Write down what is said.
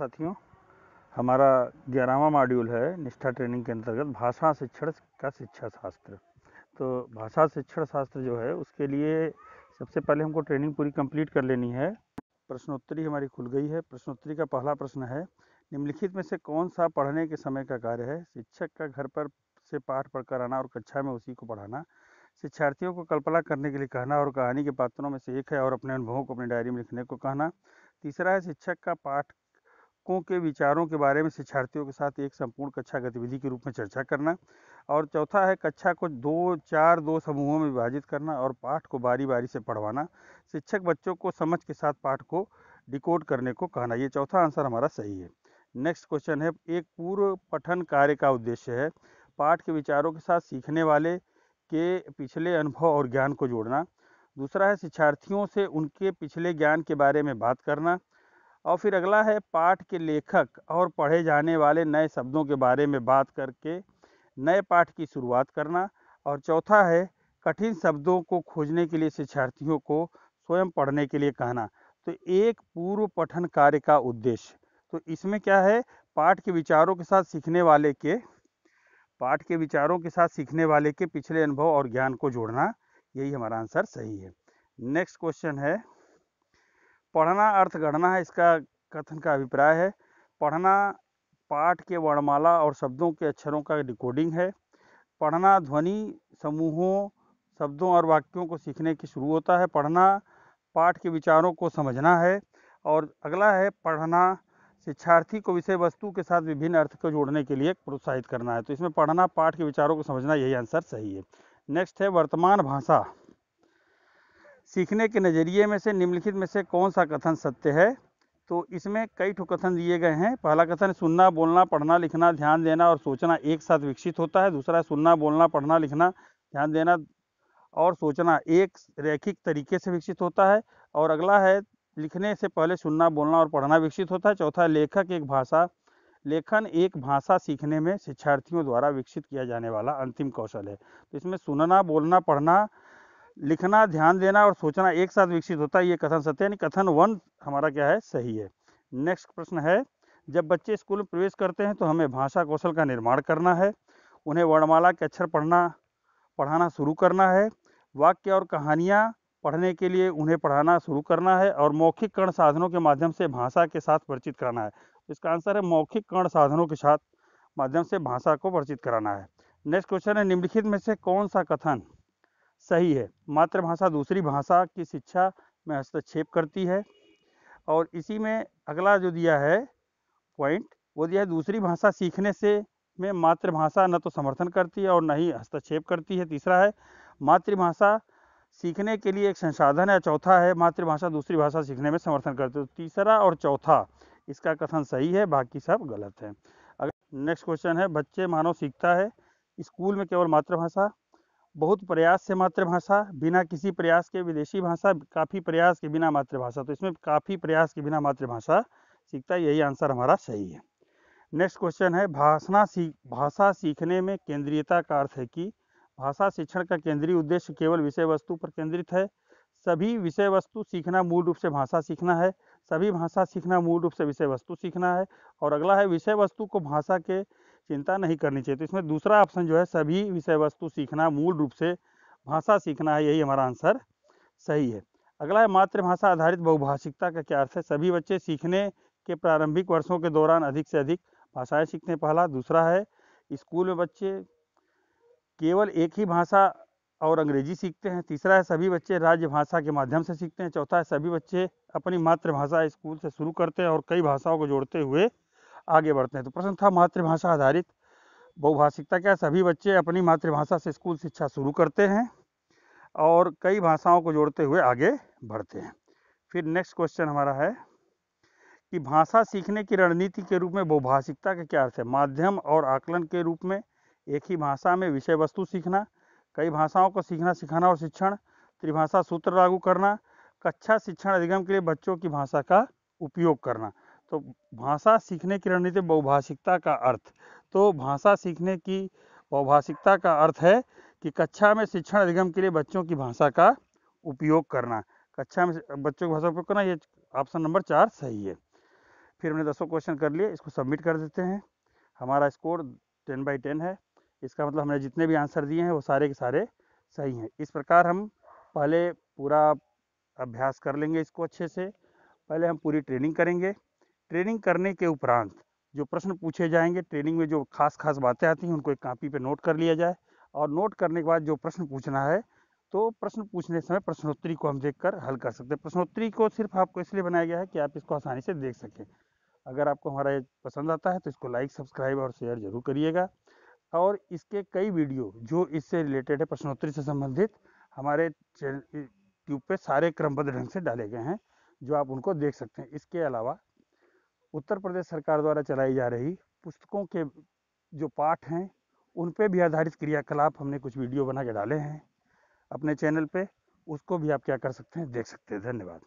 साथियों हमारा ग्यारहवा मॉड्यूल है निष्ठा ट्रेनिंग के अंतर्गत भाषा शिक्षण का शिक्षा शास्त्र तो भाषा शिक्षण शास्त्र जो है उसके लिए सबसे पहले हमको ट्रेनिंग पूरी कंप्लीट कर लेनी है प्रश्नोत्तरी हमारी खुल गई है प्रश्नोत्तरी का पहला प्रश्न है निम्नलिखित में से कौन सा पढ़ने के समय का कार्य है शिक्षक का घर पर से पाठ पढ़कर आना और कक्षा में उसी को पढ़ाना शिक्षार्थियों को कल्पना करने के लिए कहना और कहानी के पात्रों में से एक है और अपने अनुभवों को अपनी डायरी में लिखने को कहना तीसरा है शिक्षक का पाठ शिक्षकों के विचारों के बारे में शिक्षार्थियों के साथ एक संपूर्ण कक्षा गतिविधि के रूप में चर्चा करना और चौथा है कक्षा को दो चार दो समूहों में विभाजित करना और पाठ को बारी बारी से पढ़वाना शिक्षक बच्चों को समझ के साथ पाठ को डिकोड करने को कहना ये चौथा आंसर हमारा सही है नेक्स्ट क्वेश्चन है एक पूर्व पठन कार्य का उद्देश्य है पाठ के विचारों के साथ सीखने वाले के पिछले अनुभव और ज्ञान को जोड़ना दूसरा है शिक्षार्थियों से उनके पिछले ज्ञान के बारे में बात करना और फिर अगला है पाठ के लेखक और पढ़े जाने वाले नए शब्दों के बारे में बात करके नए पाठ की शुरुआत करना और चौथा है कठिन शब्दों को खोजने के लिए शिक्षार्थियों को स्वयं पढ़ने के लिए कहना तो एक पूर्व पठन कार्य का उद्देश्य तो इसमें क्या है पाठ के विचारों के साथ सीखने वाले के पाठ के विचारों के साथ सीखने वाले के पिछले अनुभव और ज्ञान को जोड़ना यही हमारा आंसर सही है नेक्स्ट क्वेश्चन है पढ़ना अर्थ गढ़ना है इसका कथन का अभिप्राय है पढ़ना पाठ के वर्णमाला और शब्दों के अक्षरों का रिकॉर्डिंग है पढ़ना ध्वनि समूहों शब्दों और वाक्यों को सीखने की शुरू होता है पढ़ना पाठ के विचारों को समझना है और अगला है पढ़ना शिक्षार्थी को विषय वस्तु के साथ विभिन्न अर्थ को जोड़ने के लिए प्रोत्साहित करना है तो इसमें पढ़ना पाठ के विचारों को समझना यही आंसर सही है नेक्स्ट है वर्तमान भाषा सीखने के नज़रिए में से निम्नलिखित में से कौन सा कथन सत्य है तो इसमें कई ठो कथन दिए गए हैं पहला कथन सुनना बोलना पढ़ना लिखना ध्यान देना और सोचना एक साथ विकसित होता है दूसरा सुनना बोलना पढ़ना लिखना ध्यान देना और सोचना एक रैखिक तरीके से विकसित होता है और अगला है लिखने से पहले सुनना बोलना और पढ़ना विकसित होता है चौथा लेखक एक भाषा लेखन एक भाषा सीखने में शिक्षार्थियों द्वारा विकसित किया जाने वाला अंतिम कौशल है तो इसमें सुनना बोलना पढ़ना लिखना ध्यान देना और सोचना एक साथ विकसित होता है ये कथन सत्य यानी कथन वन हमारा क्या है सही है नेक्स्ट प्रश्न है जब बच्चे स्कूल में प्रवेश करते हैं तो हमें भाषा कौशल का निर्माण करना है उन्हें वर्णमाला के अक्षर पढ़ना पढ़ाना शुरू करना है वाक्य और कहानियाँ पढ़ने के लिए उन्हें पढ़ाना शुरू करना है और मौखिक कर्ण साधनों के माध्यम से भाषा के साथ परिचित कराना है इसका आंसर है मौखिक कर्ण साधनों के साथ माध्यम से भाषा को परिचित कराना है नेक्स्ट क्वेश्चन है निम्नलिखित में से कौन सा कथन सही है मातृभाषा दूसरी भाषा की शिक्षा में हस्तक्षेप करती है और इसी में अगला जो दिया है पॉइंट वो दिया है दूसरी भाषा सीखने से में मातृभाषा न तो समर्थन करती है और न ही हस्तक्षेप करती है तीसरा है मातृभाषा सीखने के लिए एक संसाधन है चौथा है मातृभाषा दूसरी भाषा सीखने में समर्थन करती है तो तीसरा और चौथा इसका कथन सही है बाकी सब गलत है अगर नेक्स्ट क्वेश्चन है बच्चे मानव सीखता है स्कूल में केवल मातृभाषा बहुत प्रयास से मातृभाषा बिना किसी प्रयास के विदेशी भाषा काफ़ी प्रयास के बिना मातृभाषा तो इसमें काफ़ी प्रयास के बिना मातृभाषा सीखता है यही आंसर हमारा सही है नेक्स्ट क्वेश्चन है भाषा सीख भाषा सीखने में केंद्रीयता का अर्थ है कि भाषा शिक्षण का केंद्रीय उद्देश्य केवल विषय वस्तु पर केंद्रित है सभी विषय वस्तु सीखना मूल रूप से भाषा सीखना है सभी भाषा सीखना मूल रूप से विषय वस्तु सीखना है और अगला है विषय वस्तु को भाषा के चिंता नहीं करनी चाहिए तो इसमें दूसरा ऑप्शन जो है सभी विषय वस्तु सीखना मूल रूप से भाषा सीखना है यही हमारा आंसर सही है अगला है मातृभाषा आधारित बहुभाषिकता का क्या अर्थ है सभी बच्चे सीखने के प्रारंभिक वर्षों के दौरान अधिक से अधिक भाषाएं सीखते हैं पहला दूसरा है स्कूल में बच्चे केवल एक ही भाषा और अंग्रेजी सीखते हैं तीसरा है सभी बच्चे राज्य भाषा के माध्यम से सीखते हैं चौथा है सभी बच्चे अपनी मातृभाषा स्कूल से शुरू करते हैं और कई भाषाओं को जोड़ते हुए आगे बढ़ते हैं तो प्रश्न था मातृभाषा आधारित बहुभाषिकता क्या सभी बच्चे अपनी मातृभाषा से स्कूल शिक्षा शुरू करते हैं और कई भाषाओं को जोड़ते हुए आगे बढ़ते हैं फिर नेक्स्ट क्वेश्चन हमारा है कि भाषा सीखने की रणनीति के रूप में बहुभाषिकता का क्या अर्थ है माध्यम और आकलन के रूप में एक ही भाषा में विषय वस्तु सीखना कई भाषाओं को सीखना सिखाना और शिक्षण त्रिभाषा सूत्र लागू करना कक्षा शिक्षण अधिगम के लिए बच्चों की भाषा का उपयोग करना तो भाषा सीखने की रणनीति बहुभाषिकता का अर्थ तो भाषा सीखने की बहुभाषिकता का अर्थ है कि कक्षा में शिक्षण अधिगम के लिए बच्चों की भाषा का उपयोग करना कक्षा में बच्चों की भाषा उपयोग करना ये ऑप्शन नंबर चार सही है फिर हमने दसों क्वेश्चन कर लिए इसको सबमिट कर देते हैं हमारा स्कोर टेन बाई टेन है इसका मतलब हमने जितने भी आंसर दिए हैं वो सारे के सारे सही हैं इस प्रकार हम पहले पूरा अभ्यास कर लेंगे इसको अच्छे से पहले हम पूरी ट्रेनिंग करेंगे ट्रेनिंग करने के उपरांत जो प्रश्न पूछे जाएंगे ट्रेनिंग में जो खास खास बातें आती हैं उनको एक कापी पे नोट कर लिया जाए और नोट करने के बाद जो प्रश्न पूछना है तो प्रश्न पूछने समय प्रश्नोत्तरी को हम देख कर हल कर सकते हैं प्रश्नोत्तरी को सिर्फ आपको इसलिए बनाया गया है कि आप इसको आसानी से देख सकें अगर आपको हमारा ये पसंद आता है तो इसको लाइक सब्सक्राइब और शेयर जरूर करिएगा और इसके कई वीडियो जो इससे रिलेटेड है प्रश्नोत्तरी से संबंधित हमारे ट्यूब पे सारे क्रमबद्ध ढंग से डाले गए हैं जो आप उनको देख सकते हैं इसके अलावा उत्तर प्रदेश सरकार द्वारा चलाई जा रही पुस्तकों के जो पाठ हैं उन पे भी आधारित क्रियाकलाप हमने कुछ वीडियो बना के डाले हैं अपने चैनल पे उसको भी आप क्या कर सकते हैं देख सकते हैं धन्यवाद